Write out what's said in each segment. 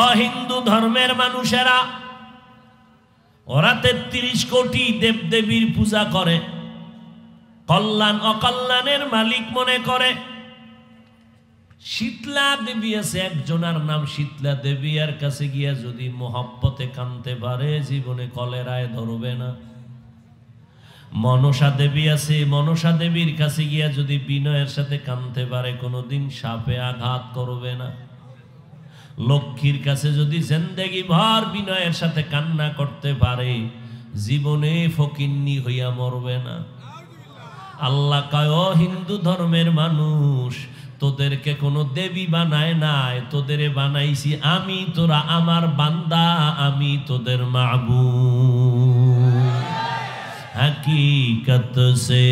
অহিন্দু ধর্মের মানুষেরা ওরা তেত্রিশ কোটি দেবদেবীর পূজা করে কল্যাণ অকল্যাণের মালিক মনে করে শীতলা দেবী আছে একজনার নাম শীতলা দেবী আর কাছে গিয়া যদি মোহাব্বতে কানতে পারে জীবনে কলেরায় ধরবে না মনসা দেবী আছে মনসা দেবীর কাছে গিয়া যদি বিনয়ের সাথে কানতে পারে কোনোদিন সাপে আঘাত করবে না লক্ষ্মীর কাছে যদি জেন্দেগি ভর বিনয়ের সাথে কান্না করতে পারে জীবনে ফকিন্নি হইয়া মরবে না আল্লাহ কয় হিন্দু ধর্মের মানুষ তোদেরকে কোনো দেবী বানায় নাই তোদের বানাইছি আমি তোরা আমার বান্দা আমি তোদের মাবু হकीकत से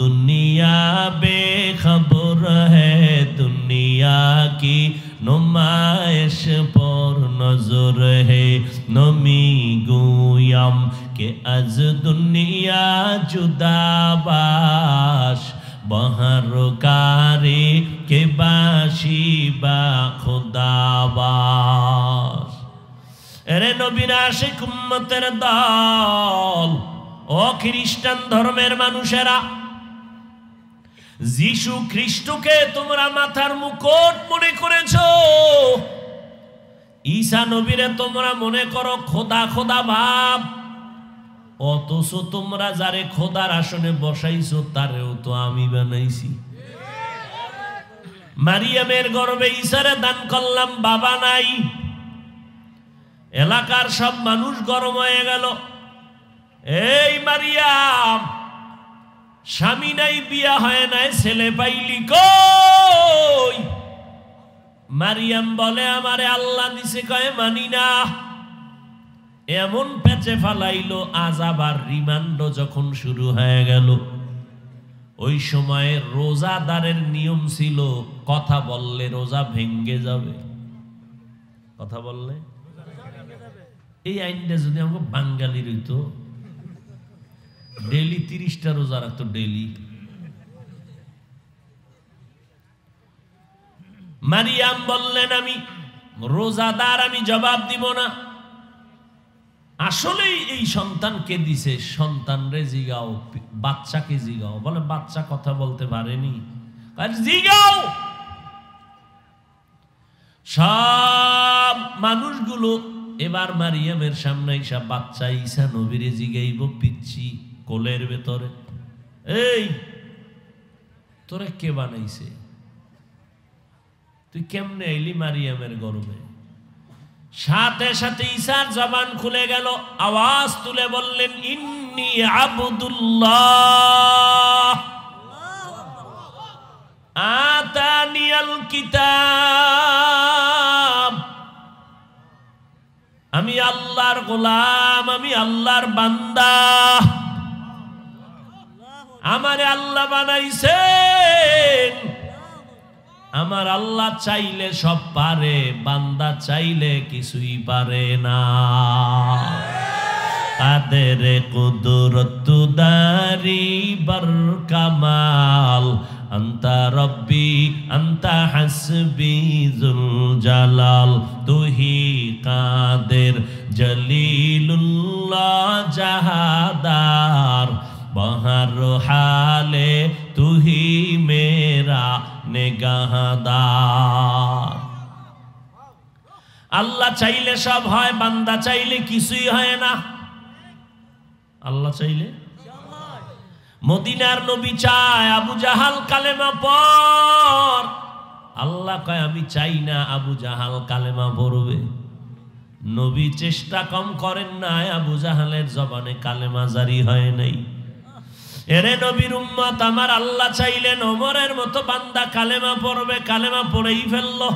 দুনিয়া বে बेखबर হে দুনিয়া কি नुमाइश पर নমি গুয়াম কে আজ के अज दुनिया जुदाबाश কারে কে বাসি বা খোদাবাস এরে নবীর আশিক উম্মতের দল ও খ্রিস্টান ধর্মের মানুষেরা যিশু খ্রিস্টকে তোমরা মাথার মুকুট মনে করেছ ঈশা নবীরে তোমরা মনে করো খোদা খোদা ভাব অথচ তোমরা যারে খোদার আসনে বসাইছো তারেও তো আমি বানাইছি মারিয়ামের গর্বে ইসারে দান করলাম বাবা নাই এলাকার সব মানুষ গরম হয়ে গেল এই মারিয়া স্বামী নাই বিয়া হয় নাই ছেলে পাইলি কই মারিয়াম বলে আমারে আল্লাহ দিছে কয়ে মানি না এমন পেঁচে ফালাইলো আজ আবার রিমান্ড যখন শুরু হয়ে গেল ওই সময়ে রোজাদারের নিয়ম ছিল কথা বললে রোজা ভেঙ্গে যাবে কথা বললে এই আইনটা যদি আমাকে বাঙালির হইতো ডেলি তিরিশটা রোজা রাখতো ডেলি মারিয়াম বললেন আমি রোজাদার আমি জবাব দিব না আসলেই এই সন্তানকে দিছে সন্তান রে জিগাও বাচ্চাকে জিগাও বলে বাচ্চা কথা বলতে পারেনি জিগাও সব মানুষগুলো এবার মারিয়ামের সামনে এসব বাচ্চা ঈসা নবীরে জিগাইব পিচ্ছি কোলের ভেতরে এই তোরা কে বানাইছে তুই কেমনে এলি মারিয়ামের গরমে সাথে সাথে ঈশার জবান খুলে গেল আওয়াজ তুলে বললেন ইন্নি আবুদুল্লাহ আতানিয়াল কিতাব আমি আল্লাহর গোলাম আমি আল্লাহর বান্দা আমারে আল্লাহ বানাইছেন আমার আল্লাহ চাইলে সব পারে বান্দা চাইলে কিছুই পারে না কাদের কুদরত দারি বর কামাল আন্তা রব্বি আন্তা হাসবি জুল জালাল তুহি কাদের জলি বহর হালে তুহি মেরা নেগাহদা আল্লাহ চাইলে সব হয় বান্দা চাইলে কিছুই হয় না আল্লাহ চাইলে মদিনার নবী চায় আবু জাহাল কালেমা পর আল্লাহ কয় আমি চাই না আবু জাহাল কালেমা পড়বে নবী চেষ্টা কম করেন না আবু জাহালের জবানে কালেমা জারি হয় নাই এরে নবীর উম্মত আমার আল্লাহ চাইলেন ওমরের মতো বান্দা কালেমা পড়বে কালেমা পড়েই ফেললো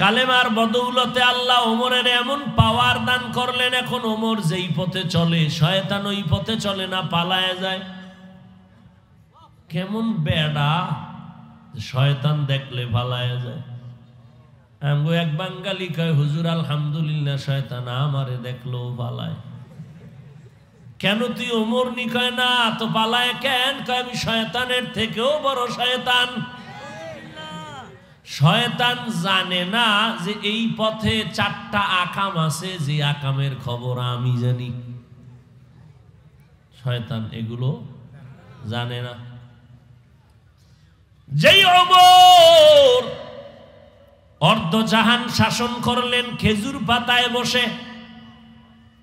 কালেমার বদৌলতে আল্লাহ ওমরের এমন পাওয়ার দান করলেন এখন ওমর যেই পথে চলে শয়তান ওই পথে চলে না পালায় যায় কেমন বেড়া শয়তান দেখলে পালায় যায় আমগো এক বাঙ্গালি কয় হুজুর আলহামদুলিল্লাহ শয়তান আমারে দেখলো পালায় কেন তুই ওমর নি কয় না তো পালায় কেন কয় আমি শয়তানের থেকেও বড় শয়তান শয়তান জানে না যে এই পথে চারটা আকাম আছে যে আকামের খবর আমি জানি শয়তান এগুলো জানে না যেই অর্ধ অর্ধজাহান শাসন করলেন খেজুর পাতায় বসে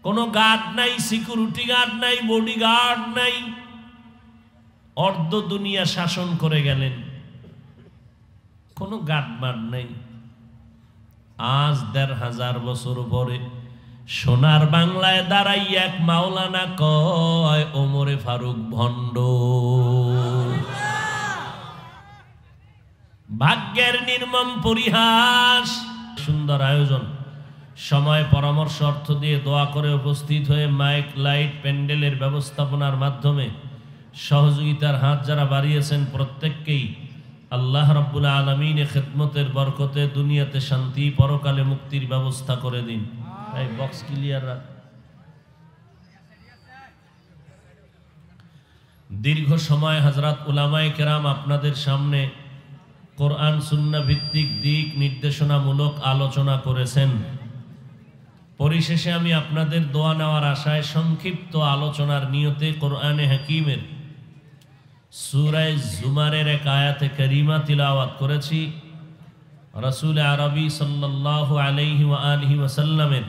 কোনো গার্ড নাই সিকিউরিটি গার্ড নাই বডি গার্ড নাই অর্ধ দুনিয়া শাসন করে গেলেন কোনো গাঁটমাট নাই আজ দেড় হাজার বছর পরে সোনার বাংলায় দাঁড়াই এক মাওলানা কয় ওমরে ফারুক ভণ্ড ভাগ্যের নির্মম পরিহাস সুন্দর আয়োজন সময় পরামর্শ অর্থ দিয়ে দোয়া করে উপস্থিত হয়ে মাইক লাইট প্যান্ডেলের ব্যবস্থাপনার মাধ্যমে সহযোগিতার হাত যারা বাড়িয়েছেন প্রত্যেককেই আল্লাহ রব্বুল আলমিনে খেদমতের বরকতে দুনিয়াতে শান্তি পরকালে মুক্তির ব্যবস্থা করে দিন এই বক্স ক্লিয়ার রাখ দীর্ঘ সময় হজরত উলামায় কেরাম আপনাদের সামনে কোরআন সুন্না ভিত্তিক দিক নির্দেশনামূলক আলোচনা করেছেন পরিশেষে আমি আপনাদের দোয়া নেওয়ার আশায় সংক্ষিপ্ত আলোচনার নিয়তে কোরআনে হাকিমের সুরায় জুমারের এক আয়াতে করিমা তিলাওয়াত করেছি রসুল আরবি সাল্লাহ আলহি আলহি ওয়াসাল্লামের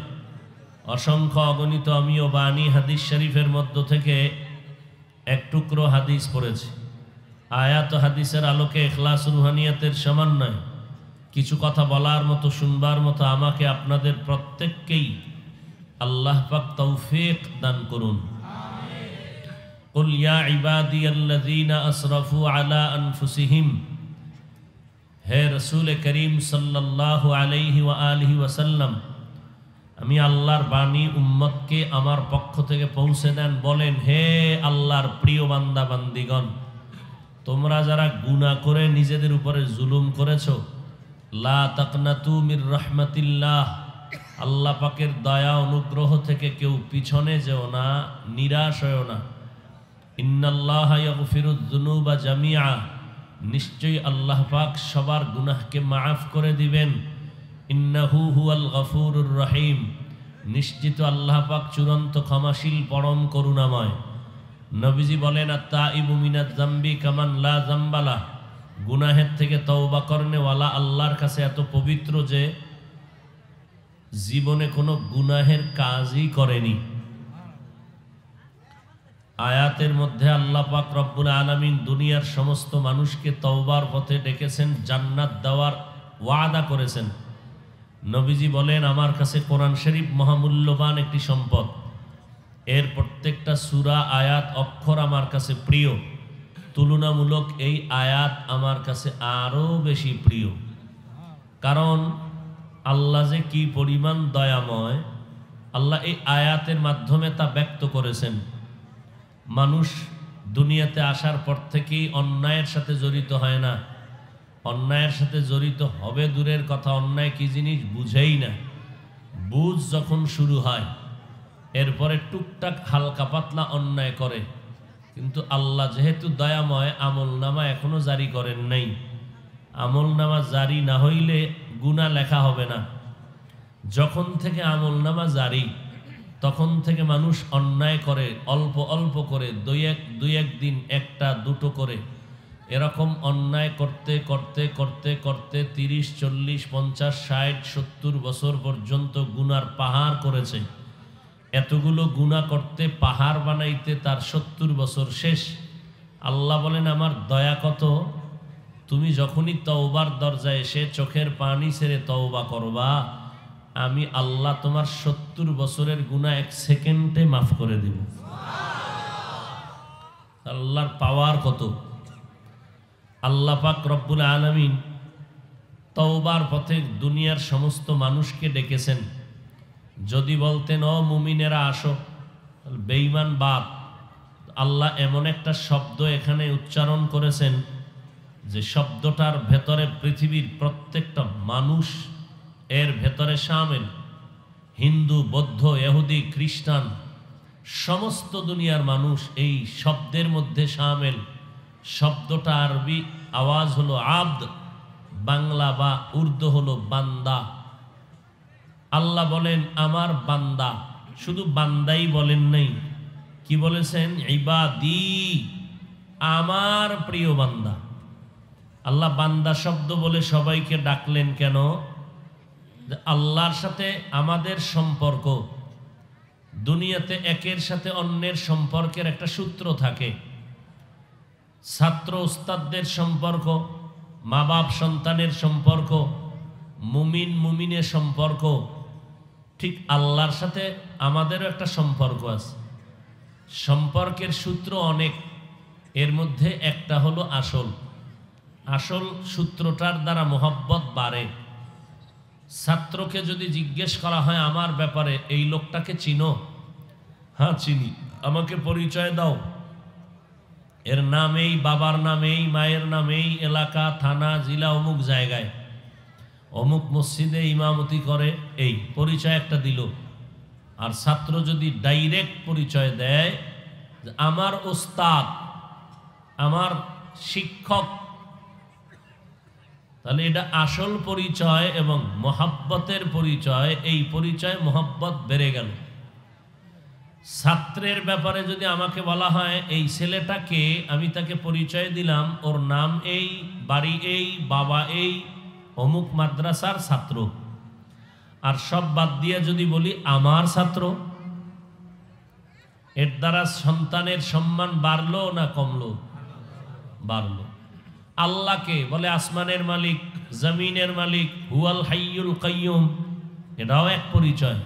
অসংখ্য অগণিত আমিও বাণী হাদিস শরীফের মধ্য থেকে এক টুকরো হাদিস পড়েছি আয়াত হাদিসের আলোকে এখলাস রুহানিয়াতের সমন্বয় কিছু কথা বলার মতো শুনবার মতো আমাকে আপনাদের প্রত্যেককেই আল্লাহ পাক তৌফিক দান করুন قل يا عبادي الذين أسرفوا على أنفسهم হে রসুল করিম সাল্লাহ আলহি ও আলহি ওয়াসাল্লাম আমি আল্লাহর বাণী উম্মতকে আমার পক্ষ থেকে পৌঁছে দেন বলেন হে আল্লাহর প্রিয় বান্দা বান্দিগণ তোমরা যারা গুণা করে নিজেদের উপরে জুলুম করেছো লা তাকনাতু মির রহমাতিল্লাহ আল্লাহ পাকের দয়া অনুগ্রহ থেকে কেউ পিছনে যেও না নিরাশ হয়েও না ইন্নাল্লাহ ফিরুদ্দুনুবা জামিয়া নিশ্চয়ই আল্লাহ পাক সবার গুনাহকে মাফ করে দিবেন ইন্নাহু হুয়াল গফুরুর রহিম নিশ্চিত আল্লাহ পাক চূড়ান্ত ক্ষমাশীল পরম করুণাময় নবীজি বলেন আত্মা ইবুমিনা জাম্বি কামান লা জাম্বালা গুনাহের থেকে তওবা ওয়ালা আল্লাহর কাছে এত পবিত্র যে জীবনে কোনো গুনাহের কাজই করেনি আয়াতের মধ্যে আল্লাহ পাক রব্বুল আলমিন দুনিয়ার সমস্ত মানুষকে তওবার পথে ডেকেছেন জান্নাত দেওয়ার ওয়াদা করেছেন নবীজি বলেন আমার কাছে কোরআন শরীফ মহামূল্যবান একটি সম্পদ এর প্রত্যেকটা সুরা আয়াত অক্ষর আমার কাছে প্রিয় তুলনামূলক এই আয়াত আমার কাছে আরও বেশি প্রিয় কারণ আল্লাহ যে কি পরিমাণ দয়াময় আল্লাহ এই আয়াতের মাধ্যমে তা ব্যক্ত করেছেন মানুষ দুনিয়াতে আসার পর থেকেই অন্যায়ের সাথে জড়িত হয় না অন্যায়ের সাথে জড়িত হবে দূরের কথা অন্যায় কি জিনিস বুঝেই না বুঝ যখন শুরু হয় এরপরে টুকটাক হালকা পাতলা অন্যায় করে কিন্তু আল্লাহ যেহেতু দয়াময় আমল নামা এখনও জারি করেন নাই আমল নামা জারি না হইলে গুণা লেখা হবে না যখন থেকে আমল নামা জারি তখন থেকে মানুষ অন্যায় করে অল্প অল্প করে দুই এক দুই একদিন একটা দুটো করে এরকম অন্যায় করতে করতে করতে করতে তিরিশ চল্লিশ পঞ্চাশ ষাট সত্তর বছর পর্যন্ত গুনার পাহাড় করেছে এতগুলো গুণা করতে পাহাড় বানাইতে তার সত্তর বছর শেষ আল্লাহ বলেন আমার দয়া কত তুমি যখনই তওবার দরজায় এসে চোখের পানি ছেড়ে তওবা করবা আমি আল্লাহ তোমার সত্তর বছরের গুণা এক সেকেন্ডে মাফ করে দেব আল্লাহর পাওয়ার কত আল্লাহ পাক রব্বুল আলমিন তওবার পথে দুনিয়ার সমস্ত মানুষকে ডেকেছেন যদি বলতেন ও মুমিনেরা আসো বেঈমান বাপ আল্লাহ এমন একটা শব্দ এখানে উচ্চারণ করেছেন যে শব্দটার ভেতরে পৃথিবীর প্রত্যেকটা মানুষ এর ভেতরে সামিল হিন্দু বৌদ্ধ এহুদি খ্রিস্টান সমস্ত দুনিয়ার মানুষ এই শব্দের মধ্যে সামিল শব্দটা আরবি আওয়াজ হলো আব্দ বাংলা বা উর্দু হলো বান্দা আল্লাহ বলেন আমার বান্দা শুধু বান্দাই বলেন নাই কি বলেছেন ইবাদি আমার প্রিয় বান্দা আল্লাহ বান্দা শব্দ বলে সবাইকে ডাকলেন কেন আল্লাহর সাথে আমাদের সম্পর্ক দুনিয়াতে একের সাথে অন্যের সম্পর্কের একটা সূত্র থাকে ছাত্র ওস্তাদদের সম্পর্ক মা বাপ সন্তানের সম্পর্ক মুমিন মুমিনের সম্পর্ক ঠিক আল্লাহর সাথে আমাদেরও একটা সম্পর্ক আছে সম্পর্কের সূত্র অনেক এর মধ্যে একটা হলো আসল আসল সূত্রটার দ্বারা মোহব্বত বাড়ে ছাত্রকে যদি জিজ্ঞেস করা হয় আমার ব্যাপারে এই লোকটাকে চিনো হ্যাঁ চিনি আমাকে পরিচয় দাও এর নাম এই বাবার নাম এই মায়ের নাম এই এলাকা থানা জেলা অমুক জায়গায় অমুক মসজিদে ইমামতি করে এই পরিচয় একটা দিল আর ছাত্র যদি ডাইরেক্ট পরিচয় দেয় আমার ওস্তাদ আমার শিক্ষক তাহলে এটা আসল পরিচয় এবং মোহাব্বতের পরিচয় এই পরিচয় মোহাব্বত বেড়ে গেল ছাত্রের ব্যাপারে যদি আমাকে বলা হয় এই ছেলেটাকে আমি তাকে পরিচয় দিলাম ওর নাম এই বাড়ি এই বাবা এই অমুক মাদ্রাসার ছাত্র আর সব বাদ দিয়ে যদি বলি আমার ছাত্র এর দ্বারা সন্তানের সম্মান বাড়লো না কমলো বাড়লো আল্লাহকে বলে আসমানের মালিক জমিনের মালিক হুয়াল হাইয়ুল কাইয়ুম এটাও এক পরিচয়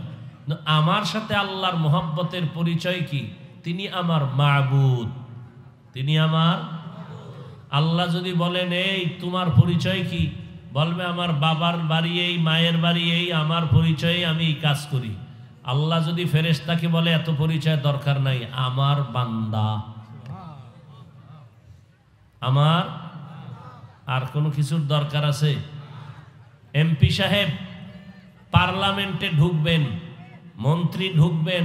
আমার সাথে আল্লাহর মোহাব্বতের পরিচয় কি তিনি আমার মাবুদ তিনি আমার আল্লাহ যদি বলেন এই তোমার পরিচয় কি বলবে আমার বাবার বাড়ি এই মায়ের বাড়ি এই আমার পরিচয়ে আমি কাজ করি আল্লাহ যদি ফেরেস্তাকে বলে এত পরিচয় দরকার নাই আমার বান্দা আমার আর কোনো কিছুর দরকার আছে এমপি সাহেব পার্লামেন্টে ঢুকবেন মন্ত্রী ঢুকবেন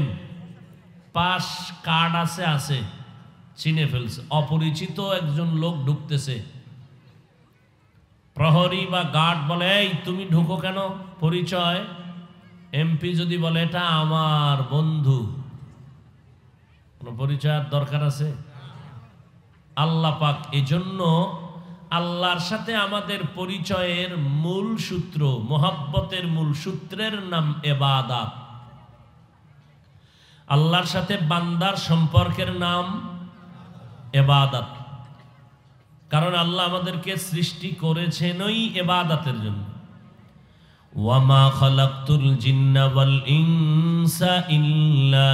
পাস কার্ড আছে আছে চিনে ফেলছে অপরিচিত একজন লোক ঢুকতেছে প্রহরী বা গার্ড বলে এই তুমি ঢুকো কেন পরিচয় এমপি যদি বলে এটা আমার বন্ধু কোনো পরিচয়ের দরকার আছে আল্লাহ পাক এজন্য আল্লাহর সাথে আমাদের পরিচয়ের মূল সূত্র মোহাব্বতের মূল সূত্রের নাম এবাদাত আল্লাহর সাথে বান্দার সম্পর্কের নাম এবাদাত কারণ আল্লাহ আমাদেরকে সৃষ্টি করেছেনই এবাদাতের জন্য ওয়ামা খালাকতুল জিন্না ইনসা ইল্লা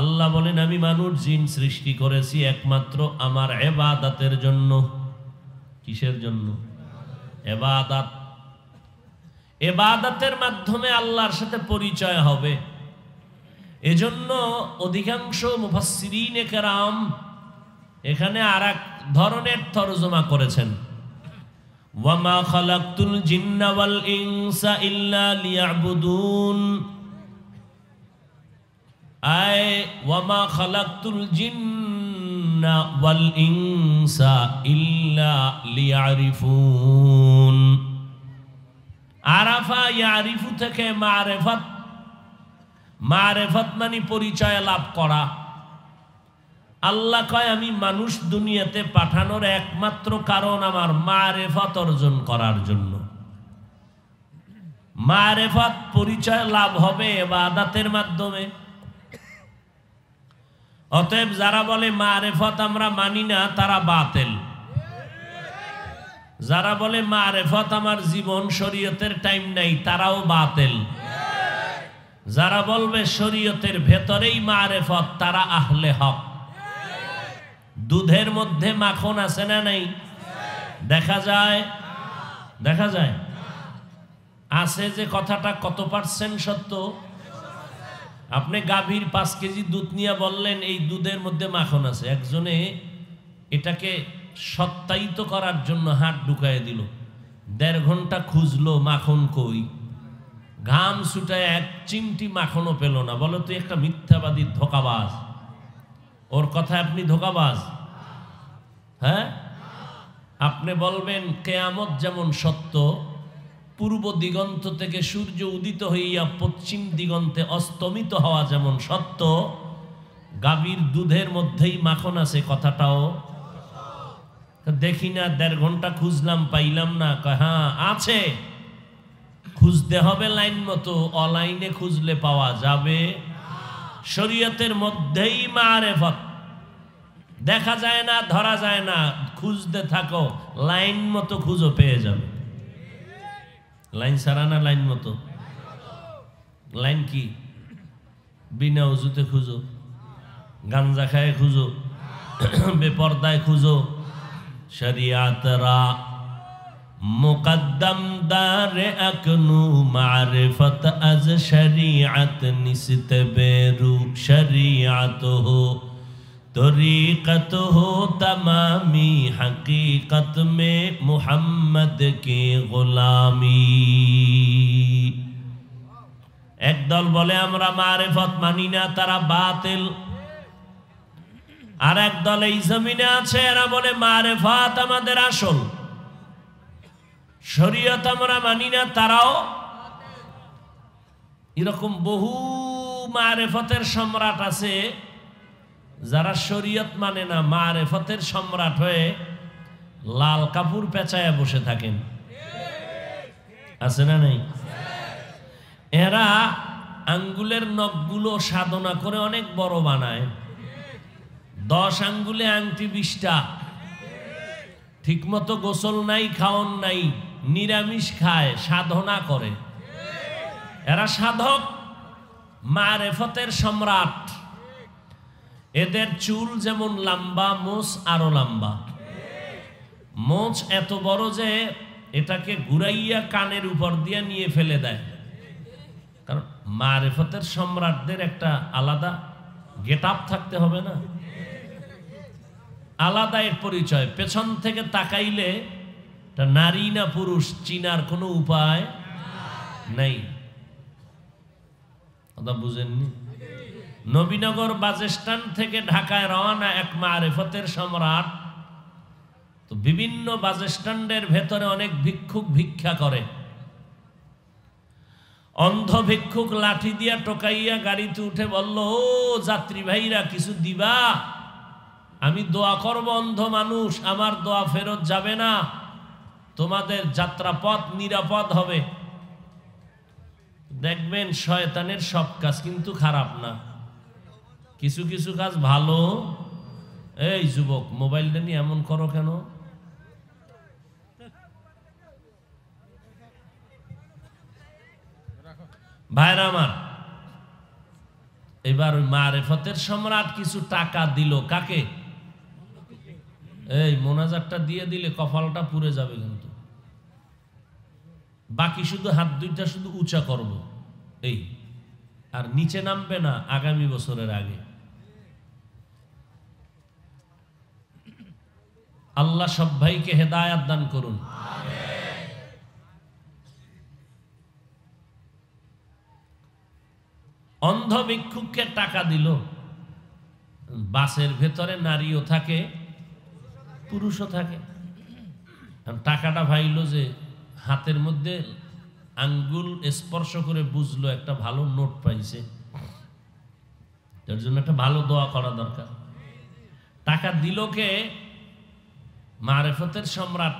আল্লাহ বলেন আমি মানুষ জিন সৃষ্টি করেছি একমাত্র আমার এবাদাতের জন্য কিসের জন্য এবাদাত এবাদাতের মাধ্যমে আল্লাহর সাথে পরিচয় হবে এজন্য অধিকাংশ মুফাসসিরিনে কেরাম এখানে আর এক ধরনের তরজমা করেছেন ওয়ামা খালাকতুল লিয়াবুদুন আয় ওয়ামা খালাকতুল জিন্না ইল্লা লিয়ারিফুন আরাফা ইয়ারিফু থেকে মারেফত মারেফাত মানে পরিচয় লাভ করা আল্লাহ কয় আমি মানুষ দুনিয়াতে পাঠানোর একমাত্র কারণ আমার মারেফত অর্জন করার জন্য মারেফত পরিচয় লাভ হবে এবাদাতের মাধ্যমে অতএব যারা বলে মারেফত আমরা মানি না তারা বাতেল যারা বলে মারেফত আমার জীবন শরীয়তের টাইম নাই তারাও বাতেল যারা বলবে শরীয়তের ভেতরেই মারেফত তারা আহলে হক দুধের মধ্যে মাখন আছে না নাই দেখা যায় দেখা যায় আছে যে কথাটা কত পার্সেন্ট সত্য আপনি গাভীর পাঁচ কেজি দুধ নিয়ে বললেন এই দুধের মধ্যে মাখন আছে একজনে এটাকে সত্যায়িত করার জন্য হাত ঢুকায় দিল দেড় ঘন্টা খুঁজলো মাখন কই ঘাম ছুটায় এক চিমটি মাখনও পেল না বলো তুই একটা মিথ্যাবাদী ধোকাবাজ ওর কথা আপনি ধোকাবাজ হ্যাঁ আপনি বলবেন কেয়ামত যেমন সত্য পূর্ব দিগন্ত থেকে সূর্য উদিত হইয়া পশ্চিম দিগন্তে অস্তমিত হওয়া যেমন সত্য গাভীর দুধের মধ্যেই মাখন আছে কথাটাও দেখি না দেড় ঘন্টা খুঁজলাম পাইলাম না হ্যাঁ আছে খুঁজতে হবে লাইন মতো অলাইনে খুঁজলে পাওয়া যাবে শরীয়তের মধ্যেই মারেফত দেখা যায় না ধরা যায় না খুঁজতে থাকো লাইন মতো খুঁজো পেয়ে যাবে লাইন সারা না লাইন মতো লাইন কি বিনা উজুতে খুঁজো গাঞ্জা খায় খুঁজো বেপর্দায় খুঁজো শরিয়াতরা মুকদ্দম দারে আকনু মারিফত আজ শরিয়াত নিসতে বেরু শরিয়াত হো तरीकत हो तमामी हकीकत में मोहम्मद के गुलामी একদল বলে আমরা মারেফত মানি না তারা বাতিল আর একদল এই জমিনে আছে এরা বলে মারেফাত আমাদের আসল শরীয়ত আমরা মানি না তারাও এরকম বহু মারেফতের সম্রাট আছে যারা শরীয়ত মানে না মারেফতের সম্রাট হয়ে লাল কাপড় পেঁচায় বসে থাকেন আছে না নেই এরা আঙ্গুলের নখগুলো সাধনা করে অনেক বড় বানায় দশ আঙ্গুলে আংটি বিশটা ঠিকমতো গোসল নাই খাওন নাই নিরামিষ খায় সাধনা করে এরা সাধক মারেফতের সম্রাট এদের চুল যেমন লম্বা মোচ আরো লম্বা মোচ এত বড় যে এটাকে ঘুরাইয়া কানের উপর দিয়ে নিয়ে ফেলে দেয় কারণ মারেফতের সম্রাটদের একটা আলাদা গেট থাকতে হবে না আলাদা এর পরিচয় পেছন থেকে তাকাইলে নারী না পুরুষ চিনার কোনো উপায় নাই কথা বুঝেননি নবীনগর বাস স্ট্যান্ড থেকে ঢাকায় রওনা এক মারেফতের সম্রাট তো বিভিন্ন বাস স্ট্যান্ডের ভেতরে অনেক ভিক্ষুক ভিক্ষা করে অন্ধ ভিক্ষুক লাঠি দিয়া টোকাইয়া গাড়িতে উঠে বলল ও যাত্রী ভাইরা কিছু দিবা আমি দোয়া করব অন্ধ মানুষ আমার দোয়া ফেরত যাবে না তোমাদের যাত্রাপথ নিরাপদ হবে দেখবেন শয়তানের সব কাজ কিন্তু খারাপ না কিছু কিছু কাজ ভালো এই যুবক মোবাইলটা নিয়ে এমন করো কেন ভাইরা আমার এবার ওই মারেফতের সম্রাট কিছু টাকা দিল কাকে এই মোনাজারটা দিয়ে দিলে কপালটা পুড়ে যাবে কিন্তু বাকি শুধু হাত দুইটা শুধু উঁচা করব এই আর নিচে নামবে না আগামী বছরের আগে আল্লাহ সব ভাইকে হেদায়াত দান করুন অন্ধ ভিক্ষুককে টাকা দিল বাসের ভেতরে নারীও থাকে পুরুষও থাকে টাকাটা ভাইল যে হাতের মধ্যে আঙ্গুল স্পর্শ করে বুঝলো একটা ভালো নোট পাইছে তার জন্য একটা ভালো দোয়া করা দরকার টাকা দিলকে কে মারেফতের সম্রাট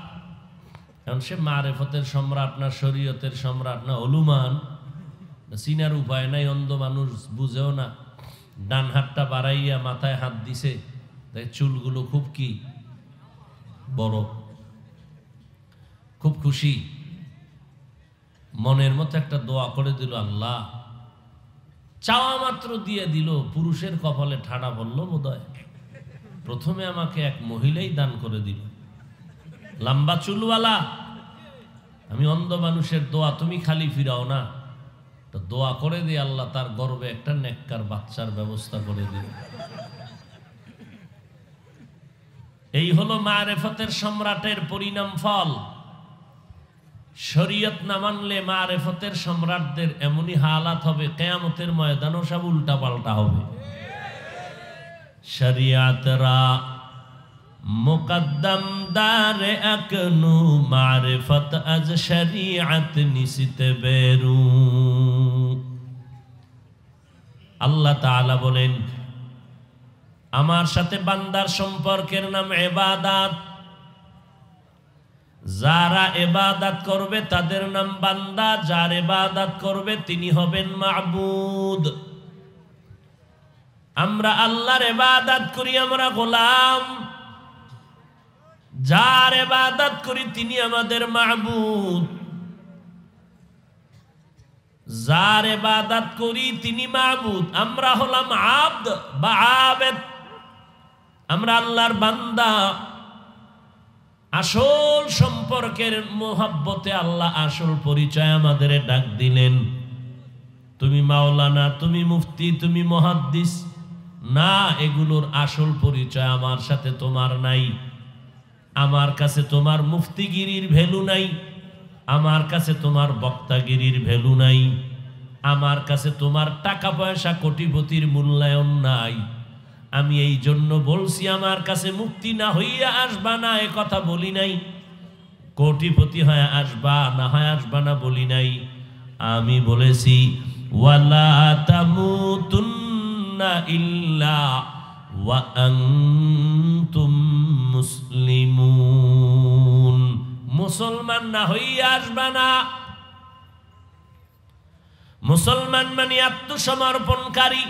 কারণ সে মারেফতের সম্রাট না শরীয়তের সম্রাট না অলুমান চিনার উপায় নাই অন্ধ মানুষ বুঝেও না ডান হাতটা বাড়াইয়া মাথায় হাত দিছে তাই চুলগুলো খুব কি বড় খুব খুশি মনের মতো একটা দোয়া করে দিল আল্লাহ চাওয়া মাত্র দিয়ে দিল পুরুষের কপালে ঠাডা বলল বোধ প্রথমে আমাকে এক মহিলাই দান করে দিল লম্বা চুলওয়ালা আমি অন্ধ মানুষের দোয়া তুমি খালি ফিরাও না তো দোয়া করে দিয়ে আল্লাহ তার গর্বে একটা নেককার বাচ্চার ব্যবস্থা করে দিন এই হলো মারেফতের সম্রাটের পরিণাম ফল শরীয়ত না মানলে মারেফতের সম্রাটদের এমনই হালাত হবে কেয়ামতের ময়দানও সব উল্টা পাল্টা হবে শরিয়াতরা মোকদ্দম দারে আকনু মারিফত আজ শরিয়াত নিশিতে বেরু আল্লাহ তাআলা বলেন আমার সাথে বান্দার সম্পর্কের নাম এবাদাত যারা এবাদাত করবে তাদের নাম বান্দা যার এবাদাত করবে তিনি হবেন মাহবুদ আমরা আল্লাহর এবাদাত করি আমরা গোলাম যার এবাদাত করি তিনি আমাদের মাহবুদ যার এবাদাত করি তিনি মাহবুদ আমরা হলাম আব্দ বা আবেদ আমরা আল্লাহর বান্দা আসল সম্পর্কের মোহাব্বতে আল্লাহ আসল পরিচয় আমাদের ডাক দিলেন তুমি মাওলানা তুমি মুফতি তুমি মহাদ্দিস না এগুলোর আসল পরিচয় আমার সাথে তোমার নাই আমার কাছে তোমার মুফতিগিরির ভ্যালু নাই আমার কাছে তোমার বক্তাগিরির ভ্যালু নাই আমার কাছে তোমার টাকা পয়সা কোটিপতির মূল্যায়ন নাই আমি এই জন্য বলছি আমার কাছে মুক্তি না হইয়া আসবা না এ কথা বলি নাই কোটিপতি হয় আসবা না হয় আসবা না বলি নাই আমি বলেছি ওয়ালা ইল্লা ওয়া আনতুম মুসলিমুন মুসলমান না হইয়া আসবা না মুসলমান মানে আত্মসমর্পণকারী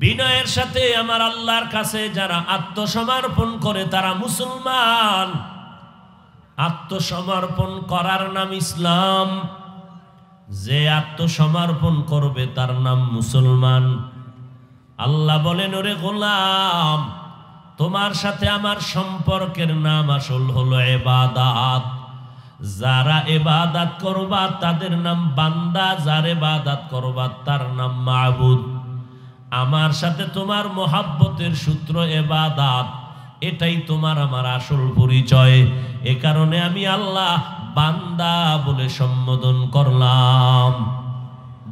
বিনয়ের সাথে আমার আল্লাহর কাছে যারা আত্মসমর্পণ করে তারা মুসলমান আত্মসমর্পণ করার নাম ইসলাম যে আত্মসমর্পণ করবে তার নাম মুসলমান আল্লাহ বলেন ওরে গোলাম তোমার সাথে আমার সম্পর্কের নাম আসল হলো এবাদাত যারা এবাদাত করবা তাদের নাম বান্দা যার এবাদাত করবা তার নাম মাহবুদ আমার সাথে তোমার মহাব্বতের সূত্র এবাদাত এটাই তোমার আমার আসল পরিচয় এ কারণে আমি আল্লাহ বান্দা বলে সম্বোধন করলাম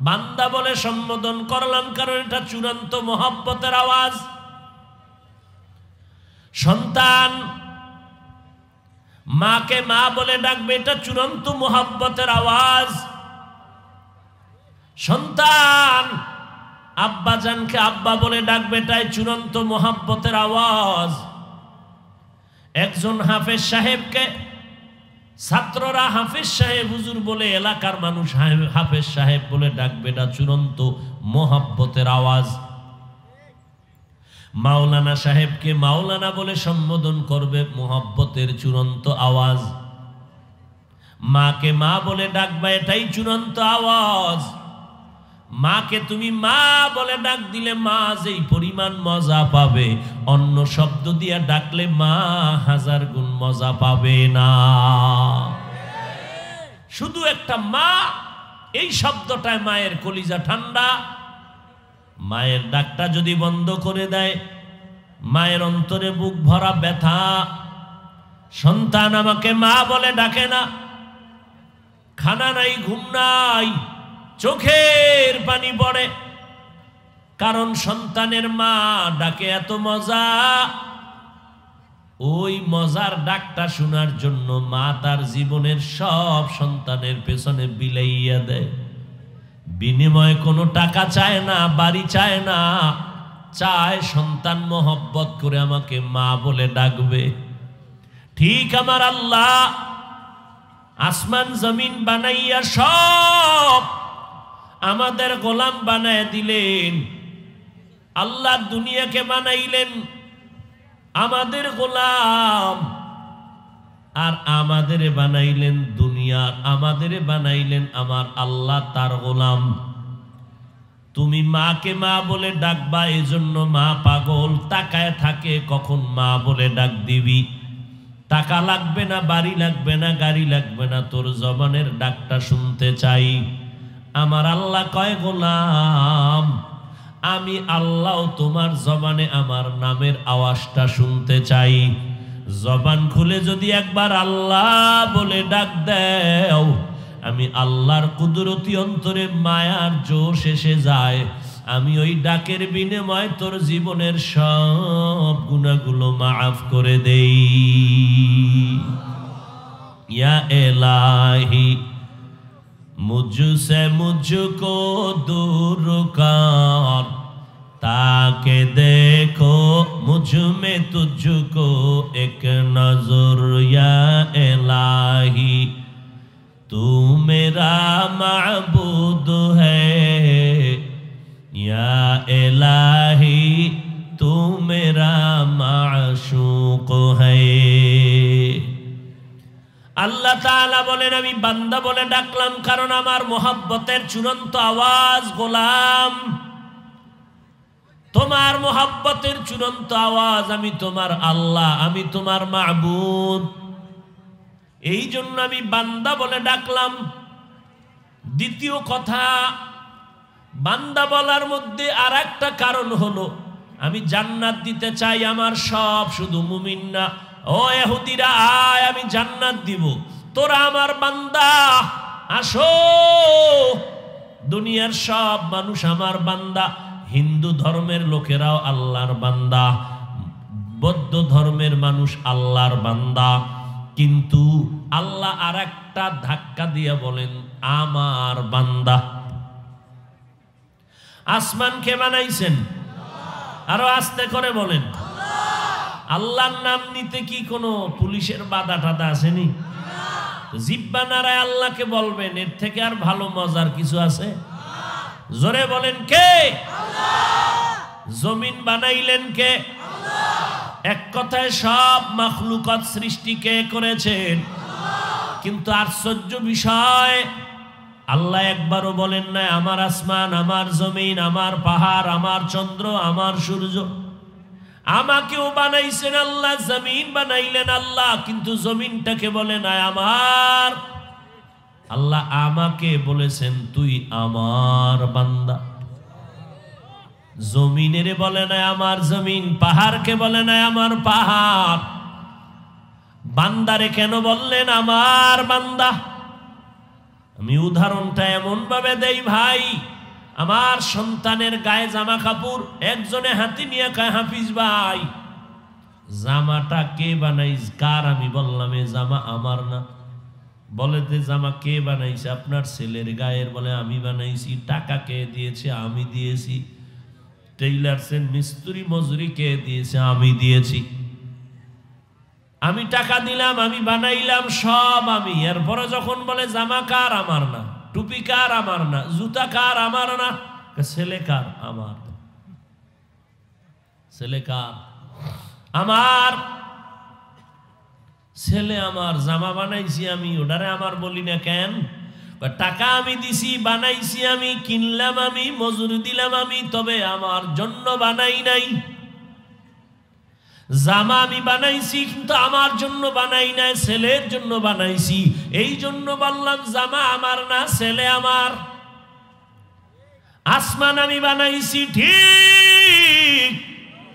বান্দা বলে সম্বোধন করলাম কারণ এটা চূড়ান্ত মহাব্বতের আওয়াজ সন্তান মাকে মা বলে ডাকবে এটা চূড়ান্ত মোহাব্বতের আওয়াজ সন্তান আব্বা জানকে আব্বা বলে ডাকবে এটাই চূড়ান্ত মোহাব্বতের আওয়াজ একজন হাফেজ সাহেবকে ছাত্ররা হাফেজ সাহেব হুজুর বলে এলাকার মানুষ হাফেজ সাহেব বলে ডাকবে এটা চূড়ান্ত মোহাব্বতের আওয়াজ মাওলানা সাহেবকে মাওলানা বলে সম্বোধন করবে মোহব্বতের চূড়ান্ত আওয়াজ মাকে মা বলে ডাকবা এটাই চূড়ান্ত আওয়াজ মাকে তুমি মা বলে ডাক দিলে মা যেই পরিমাণ মজা পাবে অন্য শব্দ দিয়া ডাকলে মা হাজার গুণ মজা পাবে না শুধু একটা মা এই শব্দটায় মায়ের কলিজা ঠান্ডা মায়ের ডাকটা যদি বন্ধ করে দেয় মায়ের অন্তরে বুক ভরা ব্যথা সন্তান আমাকে মা বলে ডাকে না খানা নাই ঘুম নাই চোখের পানি পড়ে কারণ সন্তানের মা ডাকে এত মজা ওই মজার ডাকটা শোনার জন্য মা তার জীবনের সব সন্তানের পেছনে বিলাইয়া দেয় বিনিময়ে কোনো টাকা চায় না বাড়ি চায় না চায় সন্তান মোহব্বত করে আমাকে মা বলে ডাকবে ঠিক আমার আল্লাহ আসমান জমিন বানাইয়া সব আমাদের গোলাম বানায় দিলেন আল্লাহ দুনিয়াকে বানাইলেন আমাদের গোলাম আর আমাদের বানাইলেন দুনিয়া দুনিয়ার আমাদের বানাইলেন আমার আল্লাহ তার গোলাম তুমি মাকে মা বলে ডাকবা এই জন্য মা পাগল তাকায় থাকে কখন মা বলে ডাক দিবি টাকা লাগবে না বাড়ি লাগবে না গাড়ি লাগবে না তোর জবানের ডাকটা শুনতে চাই আমার আল্লাহ কয় গোলাম আমি আল্লাহ তোমার জবানে আমার নামের আওয়াজটা শুনতে চাই জবান খুলে যদি একবার আল্লাহ বলে ডাক দেও আমি আল্লাহর কুদরতি অন্তরে মায়ার জোশ এসে যায় আমি ওই ডাকের বিনিময় তোর জীবনের সব গুণাগুলো মাফ করে দেই ইয়া এলাহি মুজুসে মুজুকো দূর কর তাকে দে मुझ में এক एक नजर या इलाही तू मेरा महबूद है या इलाही तू मेरा माशूक है আল্লাহ তালা বলেন আমি বান্দা বলে ডাকলাম কারণ আমার মোহাব্বতের চূড়ান্ত আওয়াজ গোলাম তোমার মোহাব্বতের চূড়ান্ত আওয়াজ আমি তোমার আল্লাহ আমি তোমার মাহবুদ এই জন্য আমি বান্দা বলে ডাকলাম দ্বিতীয় কথা বান্দা বলার মধ্যে আর একটা কারণ হলো আমি জান্নাত দিতে চাই আমার সব শুধু মুমিন না ও এহুদিরা আয় আমি জান্নাত দিব তোরা আমার বান্দা আসো দুনিয়ার সব মানুষ আমার বান্দা হিন্দু ধর্মের লোকেরাও আল্লাহর বান্দা বৌদ্ধ ধর্মের মানুষ আল্লাহর বান্দা কিন্তু আল্লাহ আর একটা ধাক্কা দিয়ে বলেন আমার বান্দা আসমান কে বানাইছেন আরো আস্তে করে বলেন আল্লাহর নাম নিতে কি কোনো পুলিশের বাধা টাদা আসেনি জিব্বা নারায় আল্লাহকে বলবেন এর থেকে আর ভালো মজার কিছু আছে জোরে বলেন কে জমিন বানাইলেন কে এক কথায় সব মখলুকত সৃষ্টি কে করেছেন কিন্তু আশ্চর্য বিষয় আল্লাহ একবারও বলেন না আমার আসমান আমার জমিন আমার পাহাড় আমার চন্দ্র আমার সূর্য আমাকেও বানাইছেন আল্লাহ জমিন বানাইলেন আল্লাহ কিন্তু জমিনটাকে নাই আমার আল্লাহ আমাকে বলেছেন তুই আমার বান্দা জমিনের বলে না আমার জমিন পাহাড়কে বলে না আমার পাহাড় বান্দারে কেন বললেন আমার বান্দা আমি উদাহরণটা এমন ভাবে দেই ভাই আমার সন্তানের গায়ে জামা কাপড় একজনে হাতি নিয়ে কায় হাফিজ ভাই জামাটা কে বানাইস কার আমি বললাম এ জামা আমার না বলে যে জামা কে বানাইছে আপনার ছেলের গায়ের বলে আমি বানাইছি টাকা কে দিয়েছে আমি দিয়েছি টেইলার্সের মিস্ত্রি মজুরি কে দিয়েছে আমি দিয়েছি আমি টাকা দিলাম আমি বানাইলাম সব আমি এরপরে যখন বলে জামা কার আমার না টুপি কার আমার না জুতা কার আমার না ছেলে কার আমার ছেলে কার আমার ছেলে আমার জামা বানাইছি আমি ওটারে আমার বলি না কেন টাকা আমি দিছি বানাইছি আমি কিনলাম আমি মজুরি দিলাম আমি তবে আমার জন্য বানাই নাই জামা আমি বানাইছি কিন্তু আমার জন্য বানাই নাই ছেলের জন্য বানাইছি এই জন্য বললাম জামা আমার না ছেলে আমার আসমান আমি বানাইছি ঠিক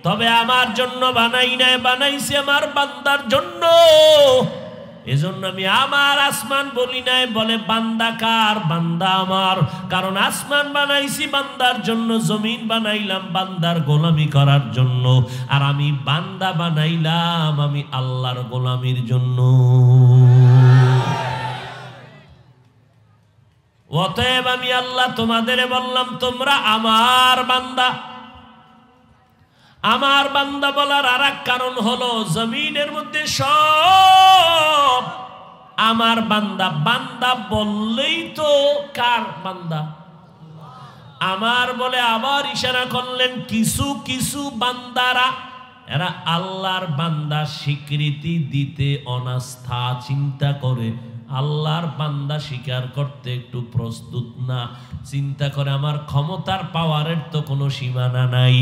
তবে আমার জন্য বানাই নাই বানাইছি আমার বান্দার জন্য এজন্য আমি আমার আসমান বলি নাই বলে বান্দা কার বান্দা আমার কারণ আসমান বানাইছি বান্দার জন্য জমিন বানাইলাম বান্দার গোলামি করার জন্য আর আমি বান্দা বানাইলাম আমি আল্লাহর গোলামির জন্য অতএব আমি আল্লাহ তোমাদের বললাম তোমরা আমার বান্দা আমার বান্দা বলার আর কারণ হলো জমিনের মধ্যে সব আমার বান্দা বান্দা বললেই তো কার বান্দা আমার বলে আবার ইশারা করলেন কিছু কিছু বান্দারা এরা আল্লাহর বান্দা স্বীকৃতি দিতে অনাস্থা চিন্তা করে আল্লাহর বান্দা স্বীকার করতে একটু প্রস্তুত না চিন্তা করে আমার ক্ষমতার পাওয়ারের তো কোনো সীমানা নাই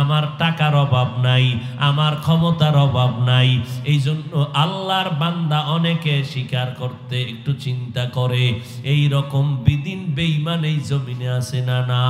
আমার টাকার অভাব নাই আমার ক্ষমতার অভাব নাই এই জন্য আল্লাহর বান্দা অনেকে স্বীকার করতে একটু চিন্তা করে এই রকম বিদিন বেইমান এই জমিনে আছে না না